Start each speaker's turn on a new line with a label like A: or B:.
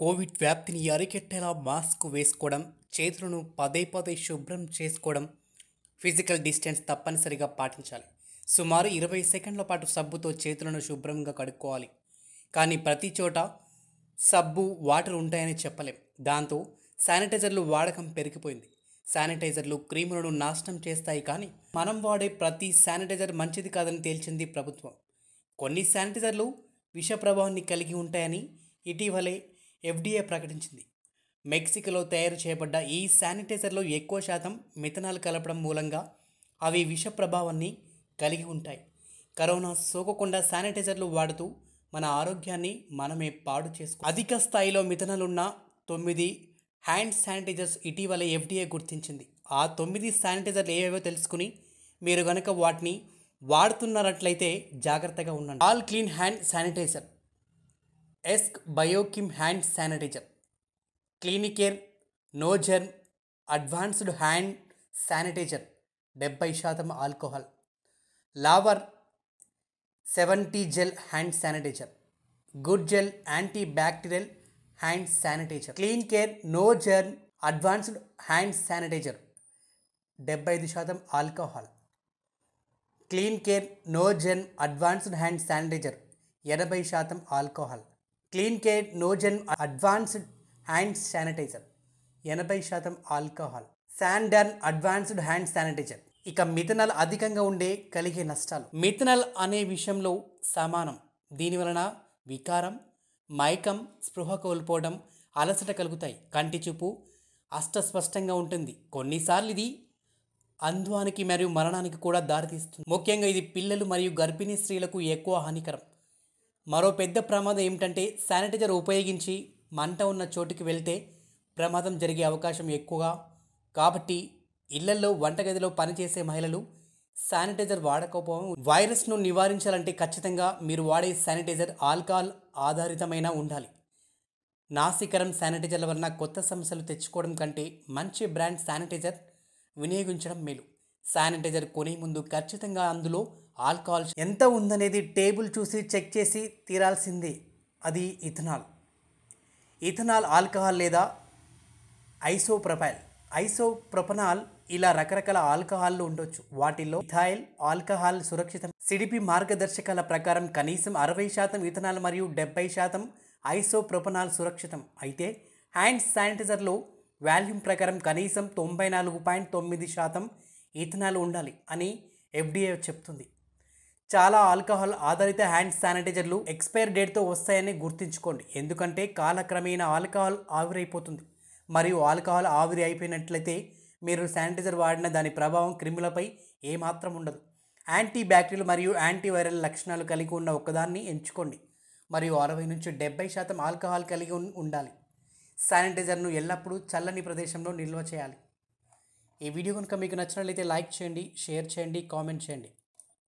A: Covid వ్యాప్తిని అరికెట్టేలా mask వేసుకోవడం చేతులను పదే పదే శుభ్రం చేసుకోవడం ఫిజికల్ డిస్టెన్స్ తప్పనిసరిగా పాటించాలి సుమారు ఇరవై సెకండ్ల పాటు సబ్బుతో చేతులను శుభ్రంగా కడుక్కోవాలి కానీ ప్రతి చోట సబ్బు వాటర్ ఉంటాయని చెప్పలేం దాంతో శానిటైజర్లు వాడకం పెరిగిపోయింది శానిటైజర్లు క్రీములను నాశనం చేస్తాయి కానీ మనం వాడే ప్రతి శానిటైజర్ మంచిది కాదని తేల్చింది ప్రభుత్వం కొన్ని శానిటైజర్లు విష ప్రభావాన్ని కలిగి ఉంటాయని ఇటీవలే ఎఫ్డీఏ ప్రకటించింది మెక్సికోలో తయారు చేయబడ్డ ఈ శానిటైజర్లో ఎక్కువ శాతం మిథనాల్ కలపడం మూలంగా అవి విష ప్రభావాన్ని కలిగి ఉంటాయి కరోనా సోకకుండా శానిటైజర్లు వాడుతూ మన ఆరోగ్యాన్ని మనమే పాడు చేసుకో అధిక స్థాయిలో మిథనాలున్న ఉన్న తొమ్మిది హ్యాండ్ శానిటైజర్స్ ఇటీవల ఎఫ్డీఏ గుర్తించింది ఆ తొమ్మిది శానిటైజర్లు ఏవేవో తెలుసుకుని మీరు కనుక వాటిని వాడుతున్నారట్లయితే జాగ్రత్తగా ఉండండి all clean hand sanitizer Esk Biochem hand sanitizer clean care no no germ advanced hand sanitizer डेबई शातम आलोहल Lavar seventy gel hand sanitizer good gel antibacterial hand sanitizer clean care no germ advanced hand sanitizer डेबई शातम आलोहल clean no no germ advanced hand sanitizer एन भाई शातम आलोहल clean care no germ advanced hand sanitizer ఎనభై శాతం ఆల్కహాల్ శాండర్న్ అడ్వాన్స్డ్ హ్యాండ్ శానిటైజర్ ఇక మిథనల్ అధికంగా ఉండే కలిగే నష్టాలు మిథనల్ అనే విషయంలో సమానం దీనివలన వికారం మైకం స్పృహ కోల్పోవడం అలసట కలుగుతాయి కంటి చూపు అష్టస్పష్టంగా ఉంటుంది కొన్నిసార్లు ఇది అంధ్వానికి మరియు మరణానికి కూడా దారితీస్తుంది ముఖ్యంగా ఇది పిల్లలు మరియు గర్భిణీ స్త్రీలకు ఎక్కువ హానికరం మరో పెద్ద ప్రమాదం ఏమిటంటే శానిటైజర్ ఉపయోగించి మంట ఉన్న చోటుకి వెళ్తే ప్రమాదం జరిగే అవకాశం ఎక్కువగా కాబట్టి ఇళ్లలో వంటగదిలో పనిచేసే మహిళలు శానిటైజర్ వాడకపోవడం వైరస్ను నివారించాలంటే ఖచ్చితంగా మీరు వాడే శానిటైజర్ ఆల్కహాల్ ఆధారితమైన ఉండాలి నాసికరం శానిటైజర్ల వలన కొత్త సమస్యలు తెచ్చుకోవడం కంటే మంచి బ్రాండ్ శానిటైజర్ వినియోగించడం మేలు శానిటైజర్ కొనే ముందు ఖచ్చితంగా అందులో ఆల్కహాల్ ఎంత ఉందనేది టేబుల్ చూసి చెక్ చేసి తీరాల్సింది అది ఇథనాల్ ఇథనాల్ ఆల్కహాల్ లేదా ఐసోప్రపైల్ ఐసోప్రొపనాల్ ఇలా రకరకాల ఆల్కహాల్లు ఉండొచ్చు వాటిల్లో ఇథాయిల్ ఆల్కహాల్ సురక్షితం సిడిపి మార్గదర్శకాల ప్రకారం కనీసం అరవై శాతం ఇథనాల్ మరియు డెబ్బై శాతం ఐసోప్రొపనాల్ సురక్షితం అయితే హ్యాండ్ శానిటైజర్లో వాల్యూమ్ ప్రకారం కనీసం తొంభై నాలుగు పాయింట్ తొమ్మిది శాతం ఇథనాల్ ఉండాలి అని ఎఫ్డిఏ చెప్తుంది చాలా ఆల్కహాల్ ఆధారిత హ్యాండ్ శానిటైజర్లు ఎక్స్పైర్ డేట్తో వస్తాయని గుర్తుంచుకోండి ఎందుకంటే కాలక్రమేణ ఆల్కహాల్ ఆవిరైపోతుంది మరియు ఆల్కహాల్ ఆవిరి అయిపోయినట్లయితే మీరు శానిటైజర్ వాడిన దాని ప్రభావం క్రిములపై ఏమాత్రం ఉండదు యాంటీ బ్యాక్టీరియల్ మరియు యాంటీవైరల్ లక్షణాలు కలిగి ఉన్న ఒకదాన్ని ఎంచుకోండి మరియు అరవై నుంచి డెబ్బై శాతం ఆల్కహాల్ కలిగి ఉండాలి శానిటైజర్ను ఎల్లప్పుడూ చల్లని ప్రదేశంలో నిల్వ చేయాలి ఈ వీడియో కనుక మీకు నచ్చినట్లయితే లైక్ చేయండి షేర్ చేయండి కామెంట్ చేయండి